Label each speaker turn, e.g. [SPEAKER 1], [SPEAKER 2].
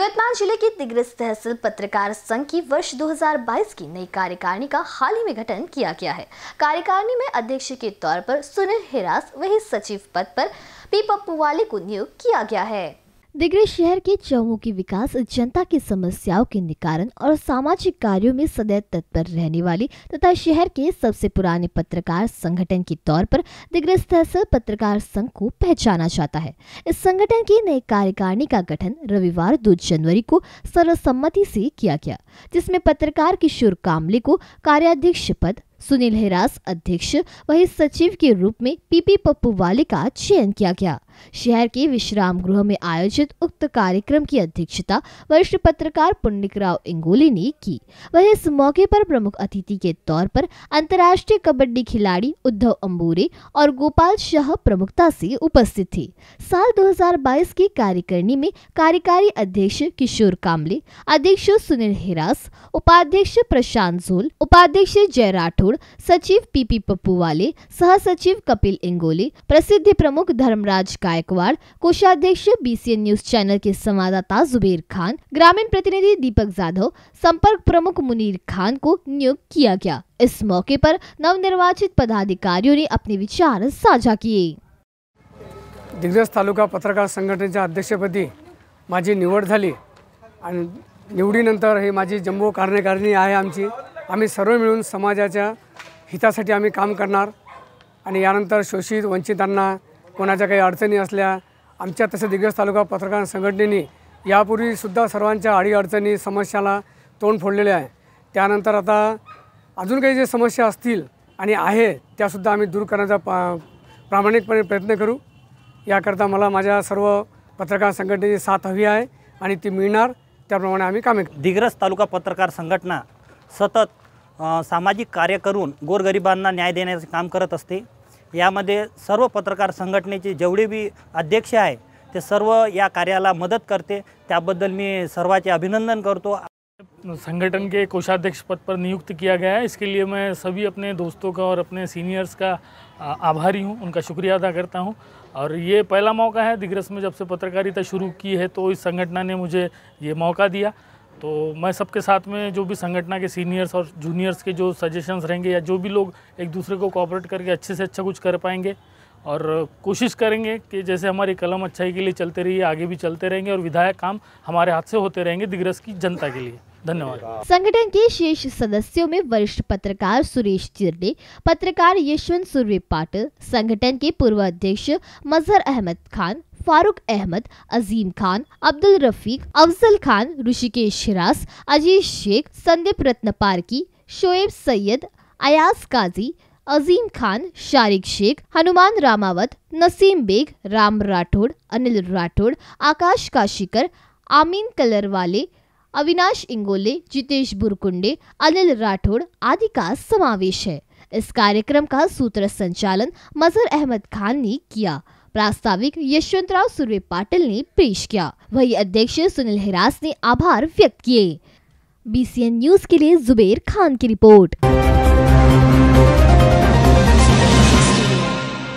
[SPEAKER 1] यवतमाल जिले की दिग्रस तहसील पत्रकार संघ की वर्ष 2022 की नई कार्यकारिणी का हाल ही में गठन किया गया है कार्यकारिणी में अध्यक्ष के तौर पर सुनील हिरास वही सचिव पद पर पी पप्पू वाले को नियुक्त किया गया है दिग्री शहर के चौमुखी विकास जनता की समस्याओं के निकारण और सामाजिक कार्यों में सदैव तत्पर रहने वाली तथा शहर के सबसे पुराने पत्रकार संगठन के तौर पर दिग्री तहसील पत्रकार संघ को पहचाना जाता है इस संगठन की नई कार्यकारिणी का गठन रविवार 2 जनवरी को सर्वसम्मति से किया गया जिसमें पत्रकार किशोर कामले को कार्याध्यक्ष पद सुनील हिरास अध्यक्ष वही सचिव के रूप में पीपी पप्पू वाले का चयन किया गया शहर के विश्राम गृह में आयोजित उक्त कार्यक्रम की अध्यक्षता वरिष्ठ पत्रकार राव इंगोली ने की वह इस मौके पर प्रमुख अतिथि के तौर पर अंतर्राष्ट्रीय कबड्डी खिलाड़ी उद्धव अम्बूरे और गोपाल शाह प्रमुखता से उपस्थित थे साल 2022 की कार्यकारिणी में कार्यकारी अध्यक्ष किशोर कामले अध्यक्ष सुनील हिरास उपाध्यक्ष प्रशांत झोल उपाध्यक्ष जय राठौर राठौड़ सचिव पीपी पप्पूवाले सहसचिव कपिल इंगोले प्रसिद्ध प्रमुख धर्मराज गायकवाड़ कोषाध्यक्ष बीसीएन न्यूज चैनल के संवाददाता जुबेर खान ग्रामीण प्रतिनिधि दीपक जाधव संपर्क प्रमुख मुनीर खान को नियुक्त किया गया इस मौके पर निर्वाचित पदाधिकारियों ने अपने विचार साझा किए
[SPEAKER 2] दिग्रज तालुका पत्रकार संघटनेच्या अध्यक्षपदी माझी निवड़ी झाली आणि हे माझी जम्बो कार्यकारिणी आहे आमची आम्ही सर्व मिळून समाजाच्या हितासाठी आम्ही काम करणार आणि यानंतर शोषित वंचितांना कोणाच्या काही अडचणी असल्या आमच्या तसे दिग्रज तालुका पत्रकार संघटनेने यापूर्वीसुद्धा सर्वांच्या अडीअडचणी समस्याला तोंड फोडलेले आहे त्यानंतर आता अजून काही जे समस्या असतील आणि आहे त्यासुद्धा आम्ही दूर करण्याचा पा प्रामाणिकपणे प्रयत्न करू याकरता मला माझ्या सर्व पत्रकार संघटनेची साथ हवी आहे आणि ती मिळणार त्याप्रमाणे आम्ही कामे दिग्रस तालुका पत्रकार संघटना सतत सामाजिक कार्य
[SPEAKER 3] करून गोरगरिबान न्याय से काम करते यह सर्व पत्रकार संघटने के जेवड़े भी अध्यक्ष है ते सर्व या कार्याला मदद करते त्याबद्दल मी सर्वाचे अभिनंदन करतो संगठन के कोषाध्यक्ष पद पर नियुक्त किया गया है इसके लिए मैं सभी अपने दोस्तों का और अपने सीनियर्स का आभारी हूँ उनका शुक्रिया अदा करता हूँ और ये पहला मौका है दिग्रस में जब से पत्रकारिता शुरू की है तो इस संगठना ने मुझे ये मौका दिया तो मैं सबके साथ में जो भी संगठना के सीनियर्स और जूनियर्स के जो सजेशंस रहेंगे या जो भी लोग एक दूसरे को कॉपरेट करके अच्छे से अच्छा कुछ कर पाएंगे और कोशिश करेंगे कि जैसे हमारी कलम अच्छाई के लिए चलते रहिए आगे भी चलते रहेंगे और विधायक काम हमारे हाथ से होते रहेंगे दिग्रस की जनता के लिए धन्यवाद
[SPEAKER 1] संगठन के शीर्ष सदस्यों में वरिष्ठ पत्रकार सुरेश चिरडे पत्रकार यशवंत सूर्य पाटिल संगठन के पूर्व अध्यक्ष मजहर अहमद खान फारूक अहमद अजीम खान अब्दुल रफीक अफजल खान ऋषिकेश शिरास अजीज शेख संदीप रत्न पार्की शोएब सैयद अयाज काजी अजीम खान शारिक शेख हनुमान रामावत नसीम बेग राम राठौड़ अनिल राठौड़ आकाश काशिकर आमीन कलरवाले अविनाश इंगोले जितेश बुरकुंडे अनिल राठौड़ आदि का समावेश है इस कार्यक्रम का सूत्र संचालन मजहर अहमद खान ने किया प्रास्ताविक यशवंतराव सुर्वे पाटिल ने पेश किया वही अध्यक्ष सुनील हिरास ने आभार व्यक्त किए बीसीएन न्यूज के लिए जुबेर खान की रिपोर्ट